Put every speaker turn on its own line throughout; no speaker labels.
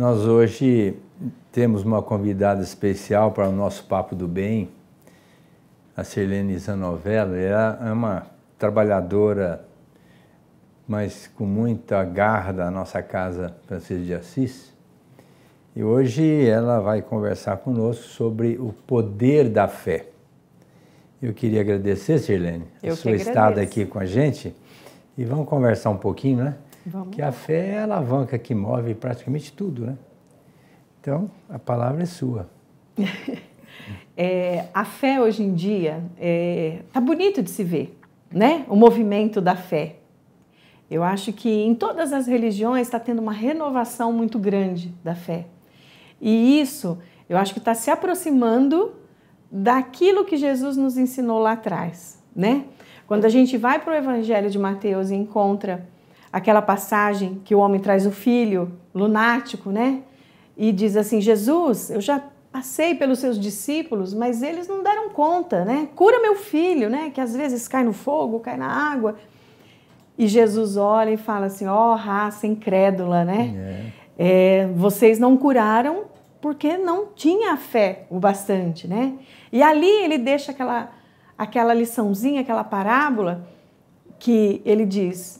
Nós hoje temos uma convidada especial para o nosso Papo do Bem, a Sirlene Zanovello. Ela é uma trabalhadora, mas com muita garra da nossa casa Francisco de Assis. E hoje ela vai conversar conosco sobre o poder da fé. Eu queria agradecer, Sirlene, a sua estada aqui com a gente. E vamos conversar um pouquinho, né? Vamos que lá. a fé é a alavanca que move praticamente tudo, né? Então, a palavra é sua.
é, a fé hoje em dia é, tá bonito de se ver, né? O movimento da fé. Eu acho que em todas as religiões está tendo uma renovação muito grande da fé. E isso, eu acho que está se aproximando daquilo que Jesus nos ensinou lá atrás, né? Quando a gente vai para o Evangelho de Mateus e encontra aquela passagem que o homem traz o filho lunático, né? E diz assim: Jesus, eu já passei pelos seus discípulos, mas eles não deram conta, né? Cura meu filho, né? Que às vezes cai no fogo, cai na água. E Jesus olha e fala assim: ó, oh, raça incrédula, né? É. É, vocês não curaram porque não tinha fé o bastante, né? E ali ele deixa aquela, aquela liçãozinha, aquela parábola que ele diz: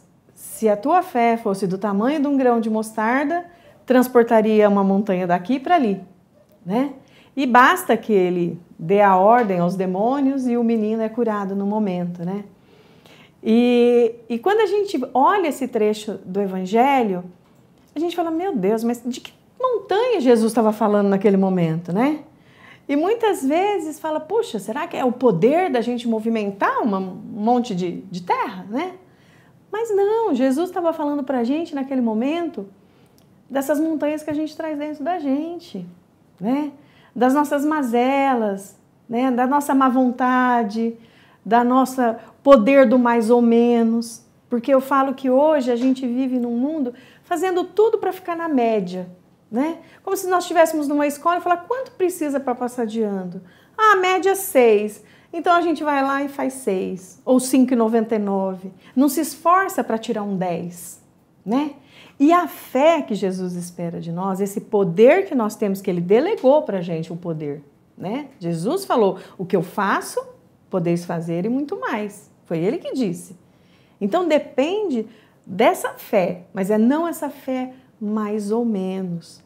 se a tua fé fosse do tamanho de um grão de mostarda, transportaria uma montanha daqui para ali, né? E basta que ele dê a ordem aos demônios e o menino é curado no momento, né? E, e quando a gente olha esse trecho do Evangelho, a gente fala, meu Deus, mas de que montanha Jesus estava falando naquele momento, né? E muitas vezes fala, puxa, será que é o poder da gente movimentar um monte de, de terra, né? Mas não, Jesus estava falando para a gente naquele momento dessas montanhas que a gente traz dentro da gente, né? Das nossas mazelas, né? Da nossa má vontade, da nossa poder do mais ou menos. Porque eu falo que hoje a gente vive num mundo fazendo tudo para ficar na média, né? Como se nós estivéssemos numa escola e falar quanto precisa para passar de ano. Ah, média é seis. Então a gente vai lá e faz 6 ou 5,99. Não se esforça para tirar um 10, né? E a fé que Jesus espera de nós, esse poder que nós temos, que ele delegou para a gente o poder, né? Jesus falou: o que eu faço, podeis fazer e muito mais. Foi ele que disse. Então depende dessa fé, mas é não essa fé mais ou menos.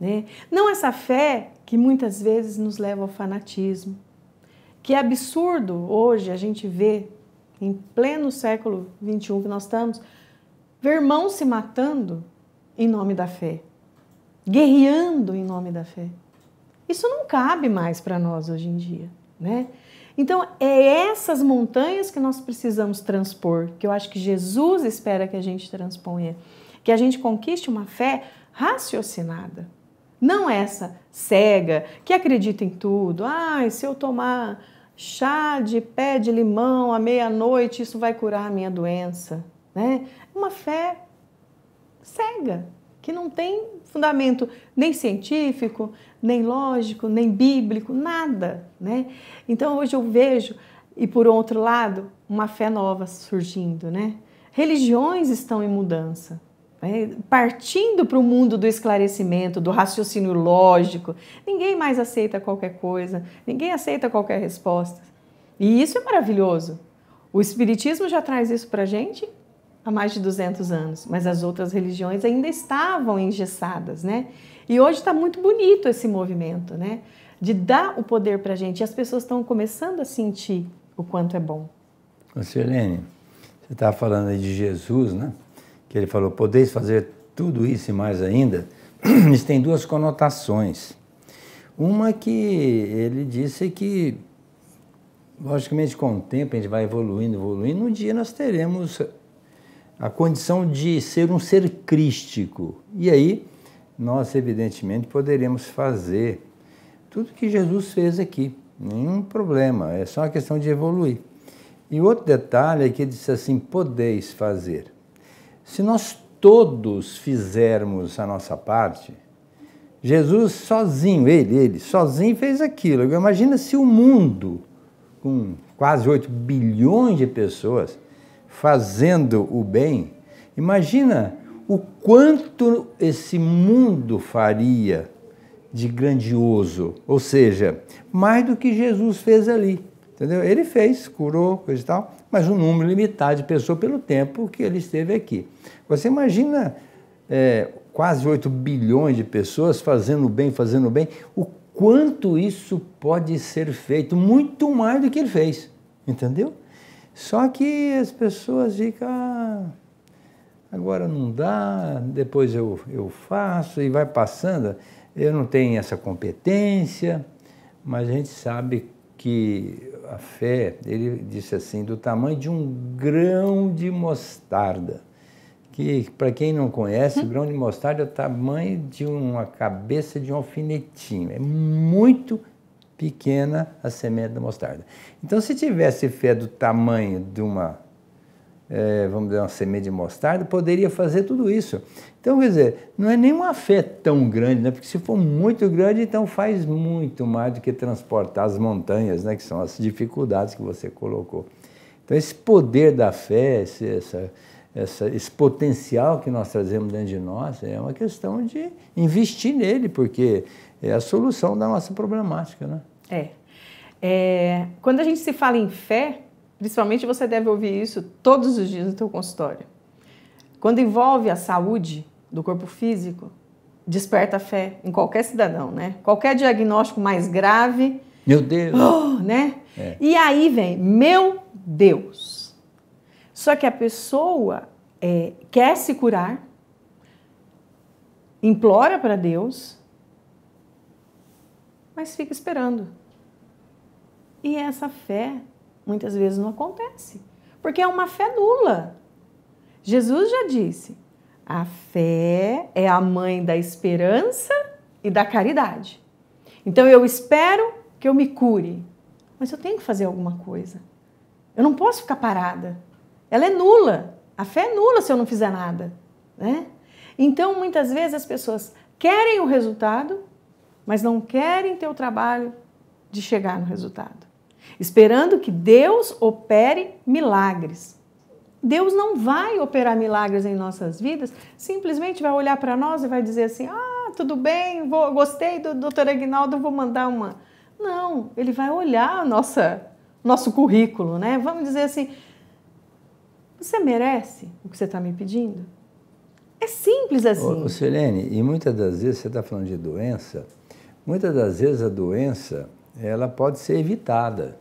Né? Não essa fé que muitas vezes nos leva ao fanatismo, que absurdo hoje a gente vê, em pleno século XXI que nós estamos, ver irmãos se matando em nome da fé, guerreando em nome da fé. Isso não cabe mais para nós hoje em dia, né? Então, é essas montanhas que nós precisamos transpor, que eu acho que Jesus espera que a gente transponha, que a gente conquiste uma fé raciocinada. Não essa cega que acredita em tudo. Ai, ah, se eu tomar chá de pé de limão à meia-noite, isso vai curar a minha doença. Né? Uma fé cega, que não tem fundamento nem científico, nem lógico, nem bíblico, nada. Né? Então hoje eu vejo, e por outro lado, uma fé nova surgindo. Né? Religiões estão em mudança. É, partindo para o mundo do esclarecimento, do raciocínio lógico. Ninguém mais aceita qualquer coisa, ninguém aceita qualquer resposta. E isso é maravilhoso. O Espiritismo já traz isso para a gente há mais de 200 anos, mas as outras religiões ainda estavam engessadas, né? E hoje está muito bonito esse movimento, né? De dar o poder para a gente. E as pessoas estão começando a sentir o quanto é bom.
Conselhene, você estava tá falando aí de Jesus, né? que ele falou: podeis fazer tudo isso e mais ainda, isso tem duas conotações. Uma que ele disse que, logicamente, com o tempo a gente vai evoluindo, evoluindo, um dia nós teremos a condição de ser um ser crístico. E aí nós, evidentemente, poderemos fazer tudo que Jesus fez aqui, nenhum problema, é só uma questão de evoluir. E outro detalhe é que ele disse assim: podeis fazer. Se nós todos fizermos a nossa parte, Jesus sozinho, ele, ele, sozinho fez aquilo. Imagina se o mundo, com quase 8 bilhões de pessoas fazendo o bem, imagina o quanto esse mundo faria de grandioso, ou seja, mais do que Jesus fez ali. Entendeu? Ele fez, curou, coisa e tal, mas um número limitado de pessoas pelo tempo que ele esteve aqui. Você imagina é, quase 8 bilhões de pessoas fazendo bem, fazendo bem, o quanto isso pode ser feito, muito mais do que ele fez, entendeu? Só que as pessoas ficam, ah, agora não dá, depois eu, eu faço, e vai passando. Eu não tenho essa competência, mas a gente sabe que a fé, ele disse assim, do tamanho de um grão de mostarda. Que, para quem não conhece, o uhum. grão de mostarda é o tamanho de uma cabeça de um alfinetinho. É muito pequena a semente da mostarda. Então, se tivesse fé do tamanho de uma é, vamos dizer, uma semente de mostarda, poderia fazer tudo isso. Então, quer dizer, não é nenhuma fé tão grande, né? porque se for muito grande, então faz muito mais do que transportar as montanhas, né? que são as dificuldades que você colocou. Então, esse poder da fé, esse, essa, essa, esse potencial que nós trazemos dentro de nós, é uma questão de investir nele, porque é a solução da nossa problemática. Né?
É. é quando a gente se fala em fé, principalmente você deve ouvir isso todos os dias no seu consultório. Quando envolve a saúde do corpo físico, desperta fé em qualquer cidadão, né? Qualquer diagnóstico mais grave.
Meu Deus! Oh, né? É. E
aí vem, meu Deus! Só que a pessoa é, quer se curar, implora para Deus, mas fica esperando. E essa fé muitas vezes não acontece, porque é uma fé nula. Jesus já disse: a fé é a mãe da esperança e da caridade. Então eu espero que eu me cure, mas eu tenho que fazer alguma coisa. Eu não posso ficar parada. Ela é nula. A fé é nula se eu não fizer nada, né? Então muitas vezes as pessoas querem o resultado, mas não querem ter o trabalho de chegar no resultado esperando que Deus opere milagres. Deus não vai operar milagres em nossas vidas, simplesmente vai olhar para nós e vai dizer assim: ah, tudo bem, vou, gostei do doutor Aguinaldo, vou mandar uma. Não, ele vai olhar nossa, nosso currículo, né? Vamos dizer assim: você merece o que você está me pedindo? É simples assim. Ô,
Selene, e muitas das vezes você está falando de doença, muitas das vezes a doença ela pode ser evitada,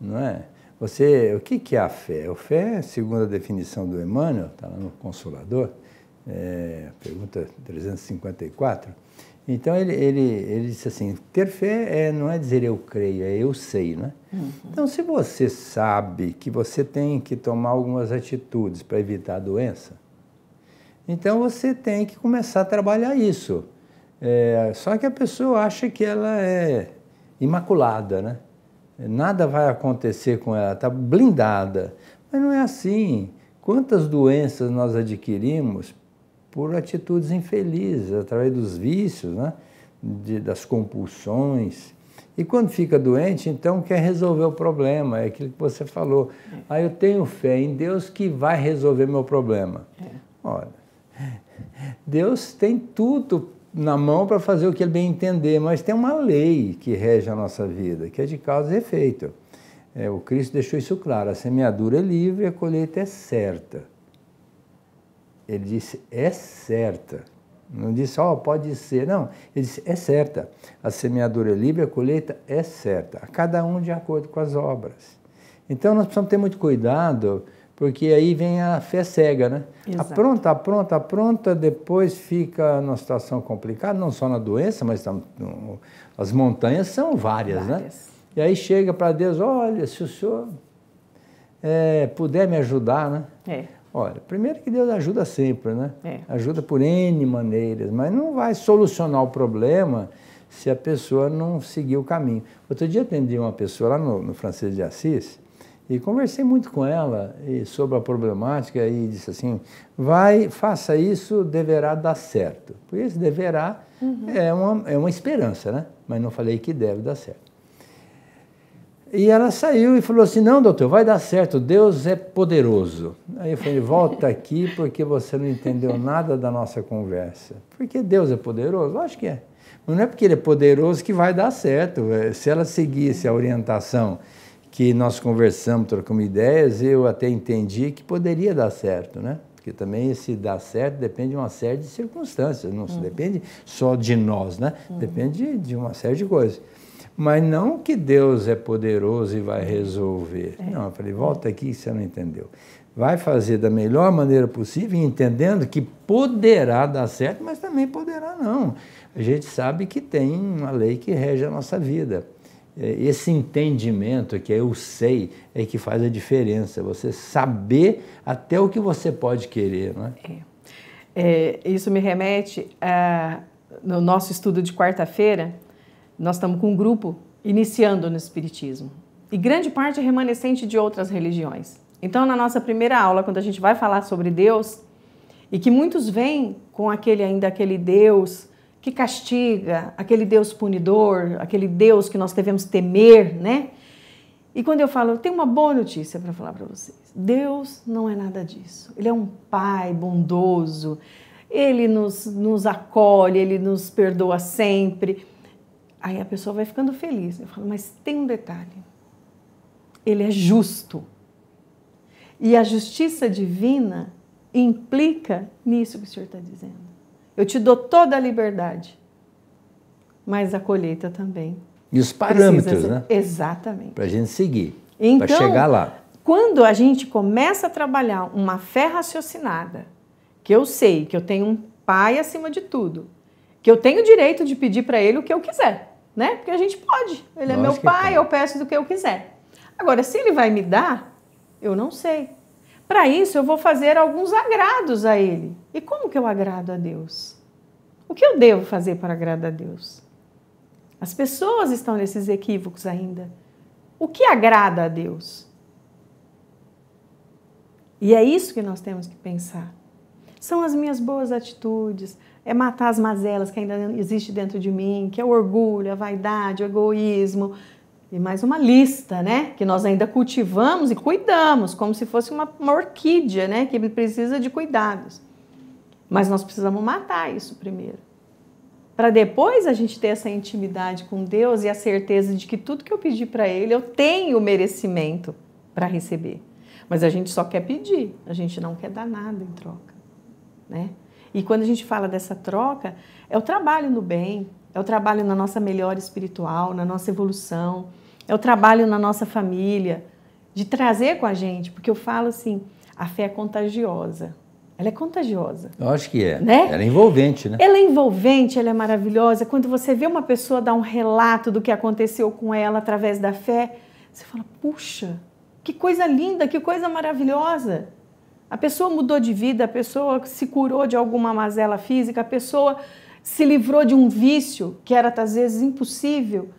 não é? Você, o que, que é a fé? A fé, segundo a definição do Emmanuel, está lá no Consolador, é, pergunta 354. Então ele, ele, ele disse assim: ter fé é, não é dizer eu creio, é eu sei, né? Uhum. Então, se você sabe que você tem que tomar algumas atitudes para evitar a doença, então você tem que começar a trabalhar isso. É, só que a pessoa acha que ela é imaculada, né? Nada vai acontecer com ela, está blindada. Mas não é assim. Quantas doenças nós adquirimos por atitudes infelizes, através dos vícios, né? De, das compulsões. E quando fica doente, então quer resolver o problema, é aquilo que você falou. Ah, eu tenho fé em Deus que vai resolver meu problema. É. Olha, Deus tem tudo na mão para fazer o que ele bem entender, mas tem uma lei que rege a nossa vida, que é de causa e efeito. É, o Cristo deixou isso claro: a semeadura é livre, a colheita é certa. Ele disse: é certa. Não disse, ó, oh, pode ser. Não, ele disse: é certa. A semeadura é livre, a colheita é certa. A cada um de acordo com as obras. Então nós precisamos ter muito cuidado porque aí vem a fé cega, né? Exato. Apronta, apronta, apronta, depois fica numa situação complicada, não só na doença, mas tam, no, as montanhas são várias, né? várias, né? E aí chega para Deus, olha, se o senhor é, puder me ajudar, né? É. Olha, primeiro que Deus ajuda sempre, né? É. Ajuda por N maneiras, mas não vai solucionar o problema se a pessoa não seguir o caminho. Outro dia atendi uma pessoa lá no, no Francês de Assis, e conversei muito com ela sobre a problemática e disse assim: vai, faça isso, deverá dar certo. Por isso, deverá uhum. é, uma, é uma esperança, né? Mas não falei que deve dar certo. E ela saiu e falou assim: não, doutor, vai dar certo, Deus é poderoso. Aí eu falei: volta aqui porque você não entendeu nada da nossa conversa. Porque Deus é poderoso? Acho que é. Mas não é porque ele é poderoso que vai dar certo. É, se ela seguisse a orientação que nós conversamos, trocamos ideias, eu até entendi que poderia dar certo, né? Porque também esse dar certo depende de uma série de circunstâncias, não uhum. depende só de nós, né? Uhum. Depende de uma série de coisas. Mas não que Deus é poderoso e vai resolver. É. Não, eu falei, volta aqui que você não entendeu. Vai fazer da melhor maneira possível, entendendo que poderá dar certo, mas também poderá não. A gente sabe que tem uma lei que rege a nossa vida. É, esse entendimento que é eu sei é que faz a diferença. Você saber até o que você pode querer, não é?
é. é isso me remete a, no nosso estudo de quarta-feira, nós estamos com um grupo iniciando no Espiritismo e grande parte é remanescente de outras religiões. Então, na nossa primeira aula, quando a gente vai falar sobre Deus e que muitos vêm com aquele ainda aquele Deus que castiga, aquele Deus punidor, aquele Deus que nós devemos temer, né? E quando eu falo, eu tenho uma boa notícia para falar para vocês. Deus não é nada disso. Ele é um pai bondoso. Ele nos, nos acolhe, ele nos perdoa sempre. Aí a pessoa vai ficando feliz. Eu falo, mas tem um detalhe. Ele é justo. E a justiça divina implica nisso que o Senhor está dizendo. Eu te dou toda a liberdade, mas a colheita também. E os parâmetros, né? ser... né? Exatamente.
Para a gente seguir,
então, para chegar lá. Quando a gente começa a trabalhar uma fé raciocinada, que eu sei que eu tenho um pai acima de tudo, que eu tenho o direito de pedir para ele o que eu quiser, né? Porque a gente pode. Ele é meu pai, eu peço do que eu quiser. Agora, se ele vai me dar, eu não sei. Para isso, eu vou fazer alguns agrados a Ele. E como que eu agrado a Deus? O que eu devo fazer para agradar a Deus? As pessoas estão nesses equívocos ainda. O que agrada a Deus? E é isso que nós temos que pensar. São as minhas boas atitudes, é matar as mazelas que ainda existe dentro de mim, que é o orgulho, a vaidade, o egoísmo, e mais uma lista, né? Que nós ainda cultivamos e cuidamos, como se fosse uma, uma orquídea, né? Que precisa de cuidados. Mas nós precisamos matar isso primeiro. Para depois a gente ter essa intimidade com Deus e a certeza de que tudo que eu pedi para Ele, eu tenho o merecimento para receber. Mas a gente só quer pedir, a gente não quer dar nada em troca, né? E quando a gente fala dessa troca, é o trabalho no bem, é o trabalho na nossa melhora espiritual, na nossa evolução, é o trabalho na nossa família, de trazer com a gente, porque eu falo assim, a fé é contagiosa. Ela é contagiosa.
Eu acho que é. Né? Ela é envolvente, né? Ela é
envolvente, ela é maravilhosa. Quando você vê uma pessoa dar um relato do que aconteceu com ela através da fé, você fala: puxa, que coisa linda, que coisa maravilhosa. A pessoa mudou de vida, a pessoa se curou de alguma mazela física, a pessoa se livrou de um vício que era às vezes impossível.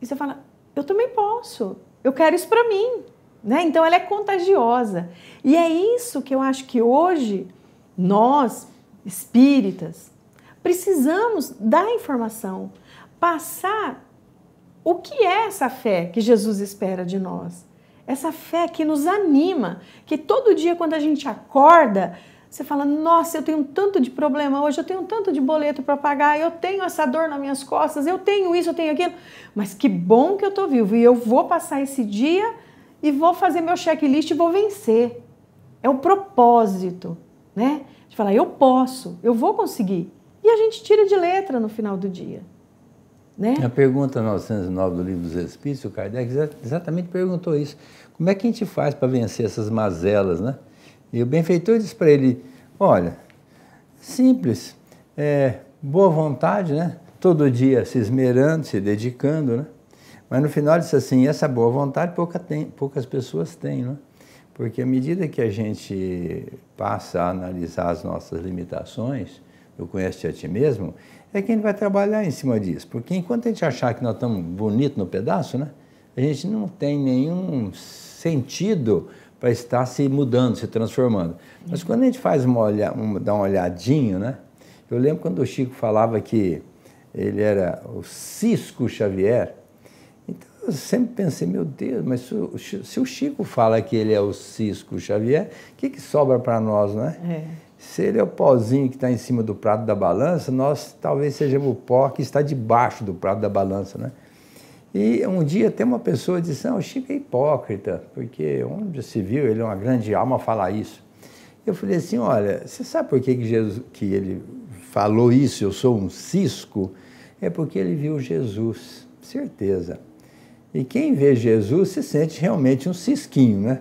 E você fala: eu também posso. Eu quero isso para mim. Né? Então ela é contagiosa. E é isso que eu acho que hoje nós, espíritas, precisamos dar informação, passar o que é essa fé que Jesus espera de nós. Essa fé que nos anima, que todo dia quando a gente acorda, você fala, nossa, eu tenho um tanto de problema hoje, eu tenho um tanto de boleto para pagar, eu tenho essa dor nas minhas costas, eu tenho isso, eu tenho aquilo. Mas que bom que eu estou vivo e eu vou passar esse dia e vou fazer meu checklist e vou vencer. É o propósito, né? De falar, eu posso, eu vou conseguir. E a gente tira de letra no final do dia. Né? A
pergunta 909 do Livro dos Espíritos, o Kardec exatamente perguntou isso. Como é que a gente faz para vencer essas mazelas, né? E o benfeitor disse para ele: Olha, simples, é, boa vontade, né? Todo dia se esmerando, se dedicando, né? Mas no final disse assim: essa boa vontade pouca tem, poucas pessoas têm, né? Porque à medida que a gente passa a analisar as nossas limitações, eu conheço a ti mesmo, é que a gente vai trabalhar em cima disso. Porque enquanto a gente achar que nós estamos bonitos no pedaço, né? A gente não tem nenhum sentido para estar se mudando, se transformando. Mas quando a gente faz uma, olha, um dá uma olhadinha, né? Eu lembro quando o Chico falava que ele era o Cisco Xavier. Então eu sempre pensei, meu Deus, mas se o, Chico fala que ele é o Cisco Xavier, o que, que sobra para nós, né? É. Se ele é o pozinho que está em cima do prato da balança, nós talvez sejamos o pó que está debaixo do prato da balança, né? E um dia tem uma pessoa disse, não, o Chico é hipócrita, porque onde se viu ele é uma grande alma falar isso. Eu falei assim, olha, você sabe por que, que, Jesus, que ele falou isso, eu sou um cisco? É porque ele viu Jesus, certeza. E quem vê Jesus se sente realmente um cisquinho, né?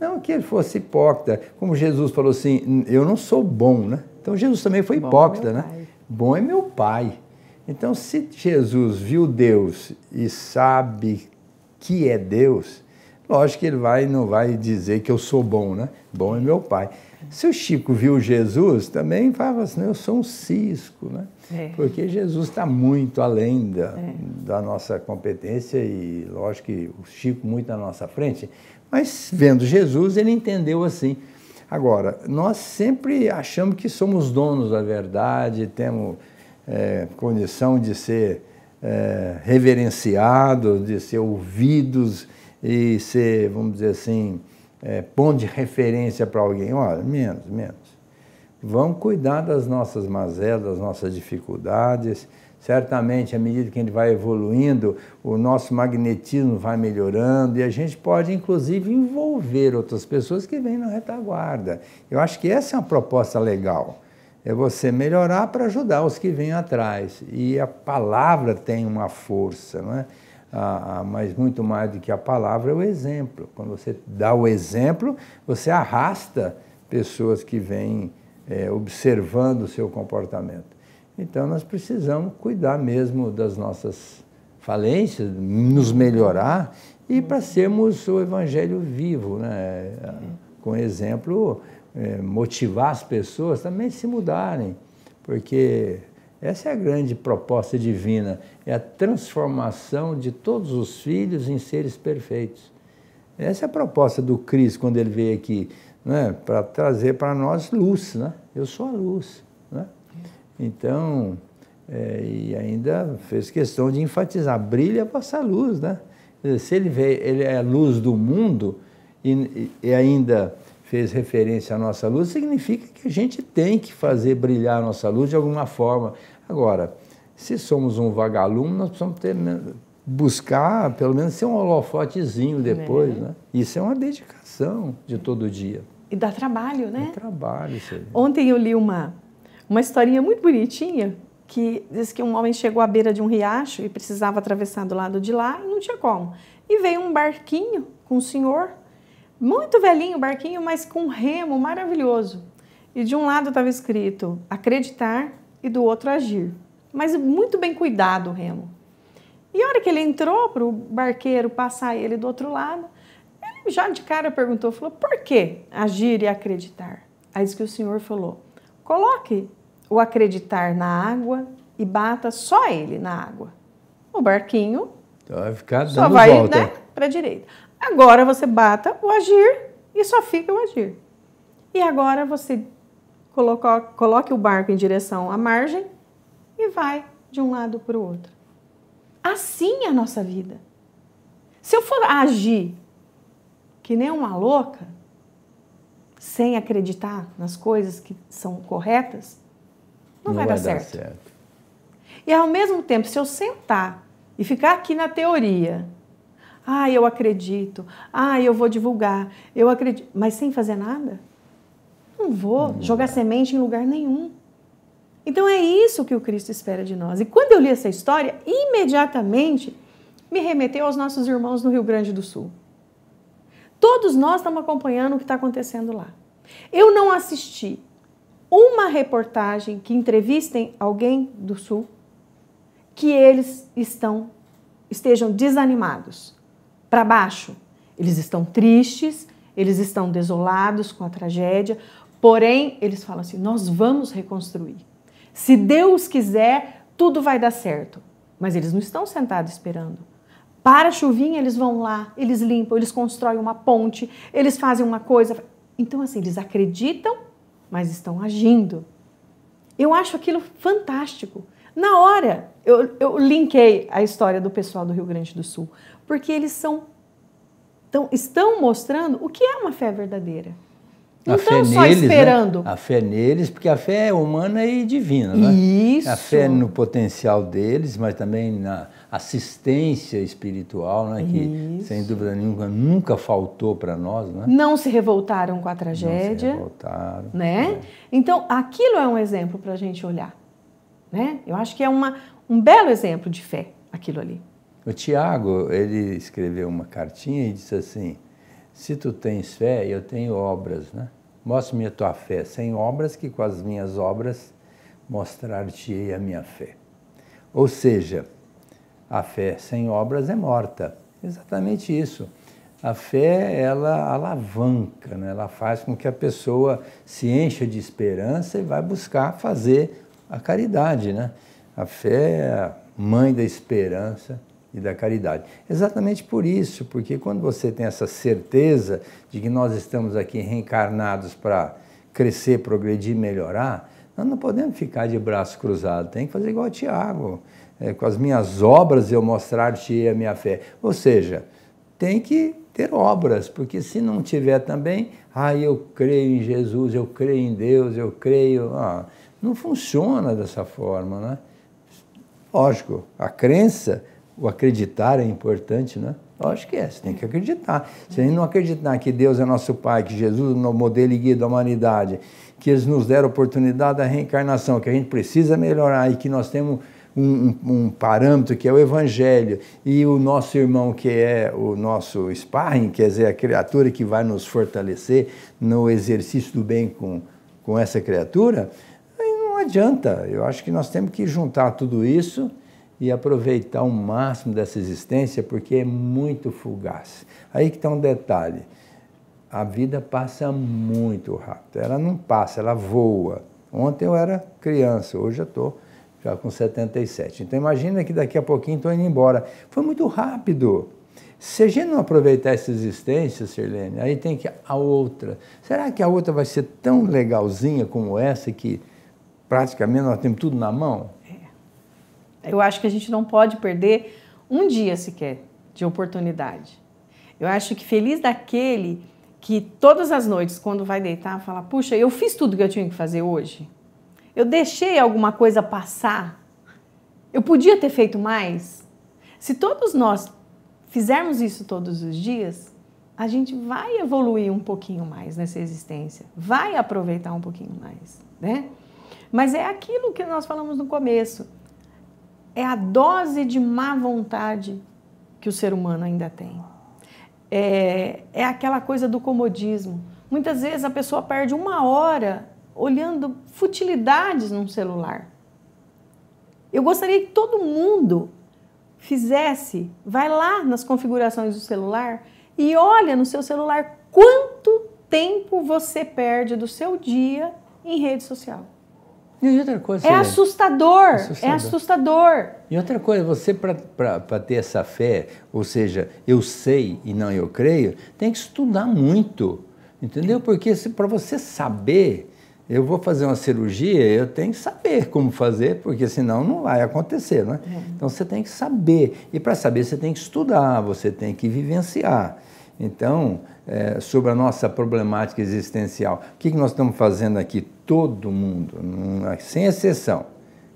Não que ele fosse hipócrita, como Jesus falou assim, eu não sou bom, né? Então Jesus também foi hipócrita, bom é né? Bom é meu pai. Então, se Jesus viu Deus e sabe que é Deus, lógico que ele vai não vai dizer que eu sou bom, né? Bom é meu pai. Se o Chico viu Jesus, também falava assim, eu sou um cisco, né? É. Porque Jesus está muito além da, é. da nossa competência e, lógico que o Chico muito na nossa frente, mas vendo Jesus, ele entendeu assim. Agora, nós sempre achamos que somos donos da verdade, temos é, condição de ser é, reverenciados, de ser ouvidos e ser, vamos dizer assim, é, ponto de referência para alguém. Olha, menos, menos. Vamos cuidar das nossas mazelas, das nossas dificuldades. Certamente, à medida que a gente vai evoluindo, o nosso magnetismo vai melhorando e a gente pode, inclusive, envolver outras pessoas que vêm na retaguarda. Eu acho que essa é uma proposta legal é você melhorar para ajudar os que vêm atrás. E a palavra tem uma força, não é? Ah, mas muito mais do que a palavra é o exemplo. Quando você dá o exemplo, você arrasta pessoas que vêm é, observando o seu comportamento. Então nós precisamos cuidar mesmo das nossas falências, nos melhorar e para sermos o evangelho vivo, né? com exemplo é, motivar as pessoas também se mudarem, porque essa é a grande proposta divina, é a transformação de todos os filhos em seres perfeitos. Essa é a proposta do Cristo quando ele veio aqui, né, para trazer para nós luz, né? Eu sou a luz, né? Então, é, e ainda fez questão de enfatizar, brilha a vossa luz, né? Se ele, vê, ele é a luz do mundo e, e ainda fez referência à nossa luz, significa que a gente tem que fazer brilhar a nossa luz de alguma forma. Agora, se somos um vagalume, nós precisamos ter, né, buscar, pelo menos, ser um holofotezinho depois. É. Né? Isso é uma dedicação de todo dia.
E dá trabalho, né? Dá trabalho. Isso aí. Ontem eu li uma, uma historinha muito bonitinha que diz que um homem chegou à beira de um riacho e precisava atravessar do lado de lá e não tinha como. E veio um barquinho com um senhor muito velhinho o barquinho, mas com um remo maravilhoso. E de um lado estava escrito acreditar e do outro agir. Mas muito bem cuidado o remo. E a hora que ele entrou para o barqueiro passar ele do outro lado, ele já de cara perguntou, falou, por que agir e acreditar? Aí diz que o senhor falou, coloque o acreditar na água e bata só ele na água. O barquinho
então só vai né,
para a direita. Agora você bata o agir e só fica o agir. E agora você coloca, coloque o barco em direção à margem e vai de um lado para o outro. Assim é a nossa vida. Se eu for agir que nem uma louca, sem acreditar nas coisas que são corretas,
não, não vai, vai, dar, certo. certo.
E ao mesmo tempo, se eu sentar e ficar aqui na teoria, ah, eu acredito. Ah, eu vou divulgar. Eu acredito. Mas sem fazer nada? Não vou jogar semente em lugar nenhum. Então é isso que o Cristo espera de nós. E quando eu li essa história, imediatamente me remeteu aos nossos irmãos no Rio Grande do Sul. Todos nós estamos acompanhando o que está acontecendo lá. Eu não assisti uma reportagem que entrevistem alguém do Sul que eles estão estejam desanimados para baixo. Eles estão tristes, eles estão desolados com a tragédia, porém eles falam assim: nós vamos reconstruir. Se Deus quiser, tudo vai dar certo. Mas eles não estão sentados esperando. Para a chuvinha, eles vão lá, eles limpam, eles constroem uma ponte, eles fazem uma coisa. Então, assim, eles acreditam, mas estão agindo. Eu acho aquilo fantástico. Na hora, eu, eu linkei a história do pessoal do Rio Grande do Sul, porque eles são tão, estão mostrando o que é uma fé verdadeira. Não a estão só né? esperando. Né? A
fé neles, porque a fé é humana e divina. Né? Isso. A fé no potencial deles, mas também na assistência espiritual, né? que Isso. sem dúvida nenhuma nunca faltou para nós. Né? Não
se revoltaram com a tragédia. Não se revoltaram. Né? É. Então, aquilo é um exemplo para a gente olhar. Né? Eu acho que é uma, um belo exemplo de fé, aquilo ali.
O Tiago, ele escreveu uma cartinha e disse assim: Se tu tens fé, eu tenho obras, né? Mostre-me a tua fé sem obras, que com as minhas obras mostrar-te-ei a minha fé. Ou seja, a fé sem obras é morta. Exatamente isso. A fé, ela alavanca, né? ela faz com que a pessoa se encha de esperança e vai buscar fazer a caridade. Né? A fé é a mãe da esperança e da caridade. Exatamente por isso, porque quando você tem essa certeza de que nós estamos aqui reencarnados para crescer, progredir, melhorar, nós não podemos ficar de braço cruzado, tem que fazer igual o Tiago. É, com as minhas obras eu mostrar-te a minha fé. Ou seja, tem que ter obras, porque se não tiver também, ah, eu creio em Jesus, eu creio em Deus, eu creio. Ah, não funciona dessa forma, né? Lógico, a crença o acreditar é importante, né? Lógico que é, você tem que acreditar. Se a gente não acreditar que Deus é nosso Pai, que Jesus é o modelo e guia da humanidade, que eles nos deram a oportunidade da reencarnação, que a gente precisa melhorar e que nós temos um, um, um, parâmetro que é o Evangelho e o nosso irmão que é o nosso sparring, quer dizer, a criatura que vai nos fortalecer no exercício do bem com, com essa criatura, aí não adianta. Eu acho que nós temos que juntar tudo isso e aproveitar o máximo dessa existência porque é muito fugaz. Aí que está um detalhe. A vida passa muito rápido. Ela não passa, ela voa. Ontem eu era criança, hoje eu estou já com 77. Então imagina que daqui a pouquinho estou indo embora. Foi muito rápido. Se a gente não aproveitar essa existência, Sirlene, aí tem que a outra. Será que a outra vai ser tão legalzinha como essa que praticamente nós temos tudo na mão?
É, eu acho que a gente não pode perder um dia sequer de oportunidade. Eu acho que feliz daquele que todas as noites, quando vai deitar, fala: Puxa, eu fiz tudo que eu tinha que fazer hoje. Eu deixei alguma coisa passar. Eu podia ter feito mais. Se todos nós fizermos isso todos os dias, a gente vai evoluir um pouquinho mais nessa existência, vai aproveitar um pouquinho mais, né? Mas é aquilo que nós falamos no começo é a dose de má vontade que o ser humano ainda tem. É, é aquela coisa do comodismo. Muitas vezes a pessoa perde uma hora olhando futilidades num celular. Eu gostaria que todo mundo fizesse, vai lá nas configurações do celular e olha no seu celular quanto tempo você perde do seu dia em rede social. E outra coisa, é assustador, assustador, é assustador.
E outra coisa, você para ter essa fé, ou seja, eu sei e não eu creio, tem que estudar muito, entendeu? Porque para você saber, eu vou fazer uma cirurgia, eu tenho que saber como fazer, porque senão não vai acontecer, né? Uhum. Então você tem que saber. E para saber, você tem que estudar, você tem que vivenciar. Então, é, sobre a nossa problemática existencial. O que, que nós estamos fazendo aqui? Todo mundo, hum, é, sem exceção,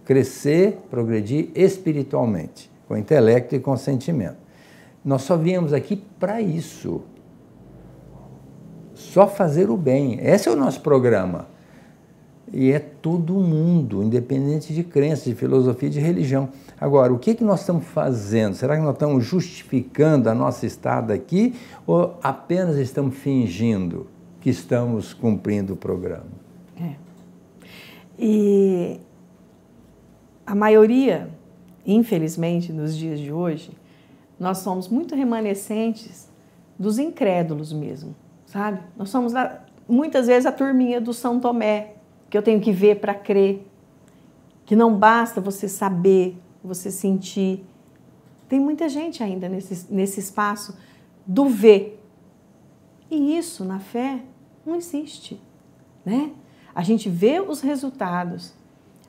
crescer, progredir espiritualmente, com intelecto e com sentimento. Nós só viemos aqui para isso. Só fazer o bem. Esse é o nosso programa. E é todo mundo, independente de crença, de filosofia, de religião. Agora, o que, que nós estamos fazendo? Será que nós estamos justificando a nossa estada aqui ou apenas estamos fingindo que estamos cumprindo o programa?
É. E a maioria, infelizmente, nos dias de hoje, nós somos muito remanescentes dos incrédulos mesmo, sabe? Nós somos muitas vezes a turminha do São Tomé, que eu tenho que ver para crer, que não basta você saber, você sentir. Tem muita gente ainda nesse, nesse espaço do ver. E isso na fé não existe, né? A gente vê os resultados,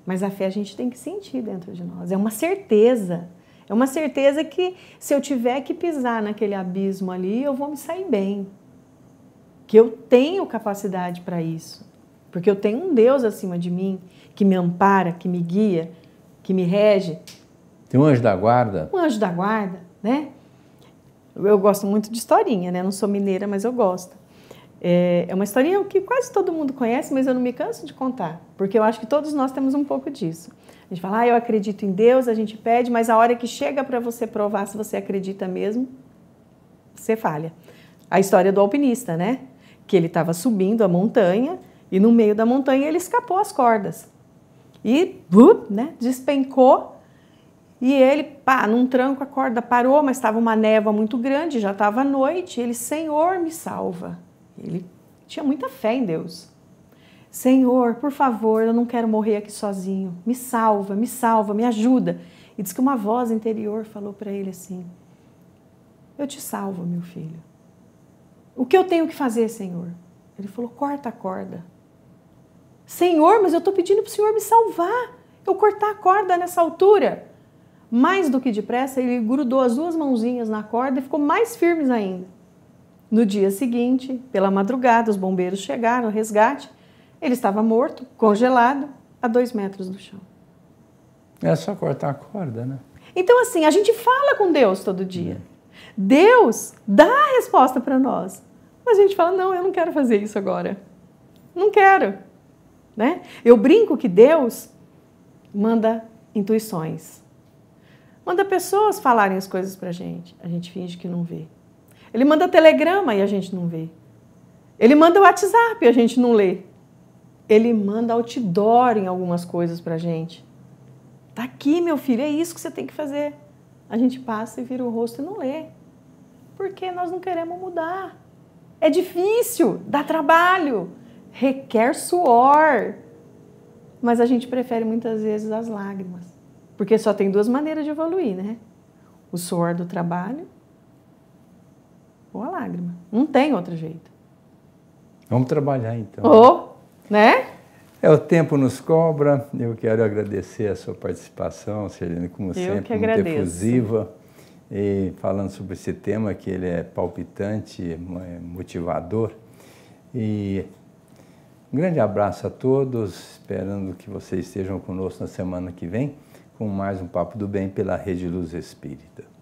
mas a fé a gente tem que sentir dentro de nós. É uma certeza. É uma certeza que se eu tiver que pisar naquele abismo ali, eu vou me sair bem. Que eu tenho capacidade para isso porque eu tenho um Deus acima de mim que me ampara, que me guia, que me rege.
Tem um anjo da guarda.
Um anjo da guarda, né? Eu gosto muito de historinha, né? Não sou mineira, mas eu gosto. É, é uma historinha que quase todo mundo conhece, mas eu não me canso de contar, porque eu acho que todos nós temos um pouco disso. A gente fala, ah, eu acredito em Deus, a gente pede, mas a hora que chega para você provar se você acredita mesmo, você falha. A história do alpinista, né? Que ele estava subindo a montanha e no meio da montanha ele escapou as cordas. E bup, né, despencou. E ele, pá, num tranco a corda parou, mas estava uma névoa muito grande, já estava noite. Ele, Senhor, me salva. Ele tinha muita fé em Deus. Senhor, por favor, eu não quero morrer aqui sozinho. Me salva, me salva, me ajuda. E diz que uma voz interior falou para ele assim: Eu te salvo, meu filho. O que eu tenho que fazer, Senhor? Ele falou: Corta a corda. Senhor, mas eu estou pedindo para o Senhor me salvar, eu cortar a corda nessa altura. Mais do que depressa, ele grudou as duas mãozinhas na corda e ficou mais firmes ainda. No dia seguinte, pela madrugada, os bombeiros chegaram ao resgate. Ele estava morto, congelado, a dois metros do chão.
É só cortar a corda, né?
Então, assim, a gente fala com Deus todo dia. Deus dá a resposta para nós. Mas a gente fala: não, eu não quero fazer isso agora. Não quero. Né? Eu brinco que Deus manda intuições. Manda pessoas falarem as coisas para a gente. A gente finge que não vê. Ele manda telegrama e a gente não vê. Ele manda WhatsApp e a gente não lê. Ele manda outdoor em algumas coisas para a gente. Tá aqui, meu filho, é isso que você tem que fazer. A gente passa e vira o rosto e não lê. Porque nós não queremos mudar. É difícil, dá trabalho requer suor. Mas a gente prefere muitas vezes as lágrimas. Porque só tem duas maneiras de evoluir, né? O suor do trabalho ou a lágrima. Não tem outro jeito.
Vamos trabalhar então. Ou, né? É, o tempo nos cobra. Eu quero agradecer a sua participação, Celina, como Eu sempre, que agradeço. muito efusiva. E falando sobre esse tema, que ele é palpitante, é, motivador. E um grande abraço a todos, esperando que vocês estejam conosco na semana que vem com mais um Papo do Bem pela Rede Luz Espírita.